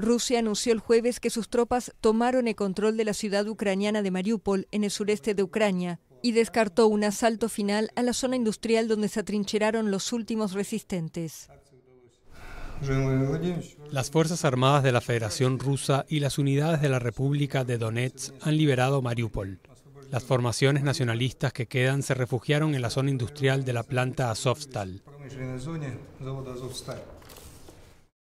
Rusia anunció el jueves que sus tropas tomaron el control de la ciudad ucraniana de Mariupol, en el sureste de Ucrania, y descartó un asalto final a la zona industrial donde se atrincheraron los últimos resistentes. Las Fuerzas Armadas de la Federación Rusa y las unidades de la República de Donetsk han liberado Mariupol. Las formaciones nacionalistas que quedan se refugiaron en la zona industrial de la planta Azovstal.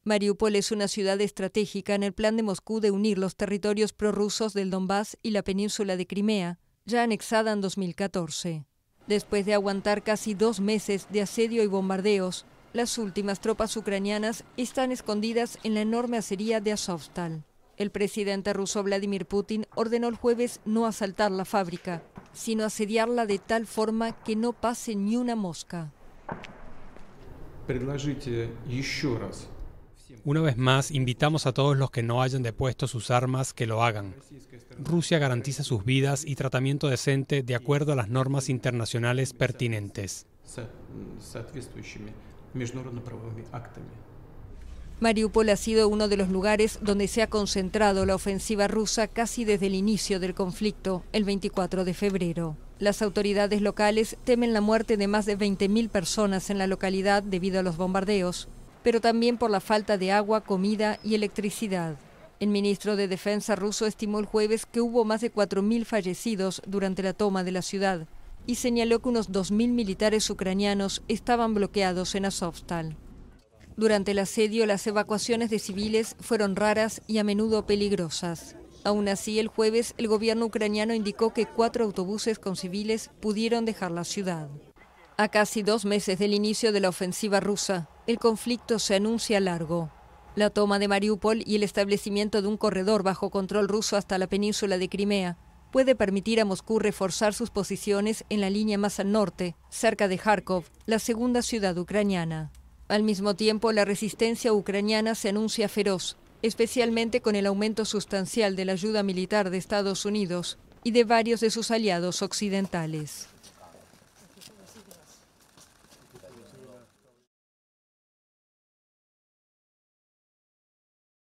Mariupol es una ciudad estratégica en el plan de Moscú de unir los territorios prorrusos del Donbass y la península de Crimea, ya anexada en 2014. Después de aguantar casi dos meses de asedio y bombardeos, las últimas tropas ucranianas están escondidas en la enorme acería de Azovstal. El presidente ruso Vladimir Putin ordenó el jueves no asaltar la fábrica, sino asediarla de tal forma que no pase ni una mosca. Una vez más, invitamos a todos los que no hayan depuesto sus armas que lo hagan. Rusia garantiza sus vidas y tratamiento decente de acuerdo a las normas internacionales pertinentes. Mariupol ha sido uno de los lugares donde se ha concentrado la ofensiva rusa casi desde el inicio del conflicto, el 24 de febrero. Las autoridades locales temen la muerte de más de 20.000 personas en la localidad debido a los bombardeos, pero también por la falta de agua, comida y electricidad. El ministro de Defensa ruso estimó el jueves que hubo más de 4.000 fallecidos durante la toma de la ciudad y señaló que unos 2.000 militares ucranianos estaban bloqueados en Azovstal. Durante el asedio, las evacuaciones de civiles fueron raras y a menudo peligrosas. Aún así, el jueves, el gobierno ucraniano indicó que cuatro autobuses con civiles pudieron dejar la ciudad. A casi dos meses del inicio de la ofensiva rusa, el conflicto se anuncia largo. La toma de Mariupol y el establecimiento de un corredor bajo control ruso hasta la península de Crimea puede permitir a Moscú reforzar sus posiciones en la línea más al norte, cerca de Kharkov, la segunda ciudad ucraniana. Al mismo tiempo, la resistencia ucraniana se anuncia feroz, especialmente con el aumento sustancial de la ayuda militar de Estados Unidos y de varios de sus aliados occidentales.